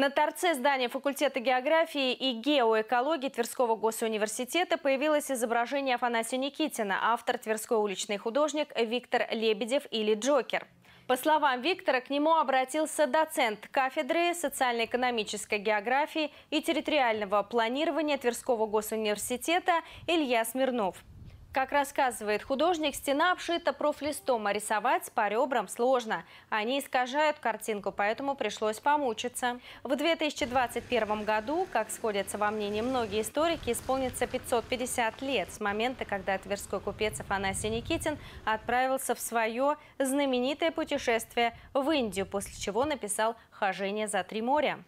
На торце здания факультета географии и геоэкологии Тверского госуниверситета появилось изображение Афанасия Никитина, автор Тверской уличный художник Виктор Лебедев или Джокер. По словам Виктора, к нему обратился доцент кафедры социально-экономической географии и территориального планирования Тверского госуниверситета Илья Смирнов. Как рассказывает художник, стена обшита профлистом, а рисовать по ребрам сложно. Они искажают картинку, поэтому пришлось помучиться. В 2021 году, как сходятся во мнении многие историки, исполнится 550 лет с момента, когда тверской купец Афанасий Никитин отправился в свое знаменитое путешествие в Индию, после чего написал «Хожение за три моря».